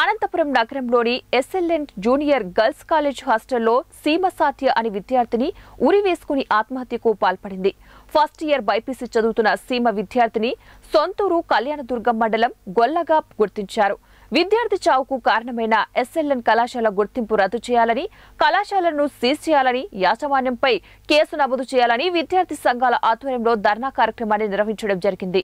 అనంతపురం నగరంలోని SLN junior girls college హాస్టల్లో సీమసాట్య అనే విద్యార్థిని ఉరి వేసుకుని ఆత్మహత్యకు పాల్పడింది ఫస్ట్ ఇయర్ బైపీసీ చదువుతున్న సీమ విద్యార్థిని సొంతూరు కళ్యాణదుర్గం మండలం గొల్లగా గుర్తించారు విద్యార్థి చావుకు కారణమైన ఎస్ఎల్ఎన్ కళాశాల గుర్తింపు రద్దు చేయాలని కళాశాలను సీజ్ చేయాలని యాజమాన్యంపై కేసు నమోదు చేయాలని విద్యార్థి సంఘాల ఆధ్వర్యంలో ధర్నా కార్యక్రమాన్ని నిర్వహించడం జరిగింది